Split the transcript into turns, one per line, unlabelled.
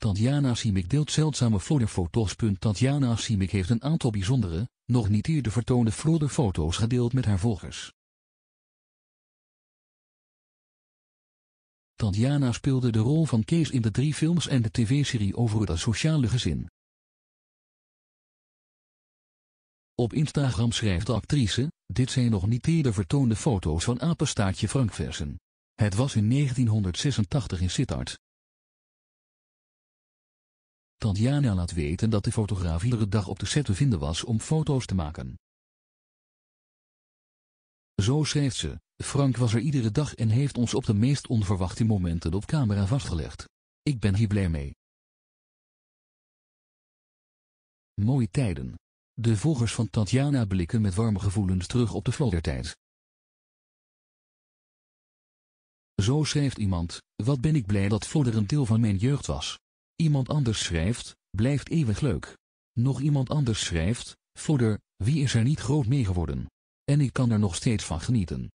Tatjana Simic deelt zeldzame fotofoto's. Tatjana Simic heeft een aantal bijzondere,
nog niet eerder vertoonde vloederfoto's gedeeld met haar volgers. Tatjana speelde de rol van Kees in de drie films en de tv-serie over het sociale gezin.
Op Instagram schrijft de actrice, dit zijn nog niet eerder vertoonde foto's van apenstaartje Frank Het was in 1986 in Sittard. Tatjana laat weten dat de fotograaf iedere dag op de set te vinden was om foto's te maken. Zo schrijft ze, Frank was er iedere dag en heeft ons op de meest onverwachte momenten op camera vastgelegd. Ik ben hier blij mee.
Mooie tijden. De volgers van Tatjana blikken met warme gevoelens terug op de floddertijd.
Zo schrijft iemand, wat ben ik blij dat Flodder een deel van mijn jeugd was. Iemand anders schrijft, blijft eeuwig leuk. Nog iemand anders schrijft, voeder,
wie is er niet groot mee geworden? En ik kan er nog steeds van genieten.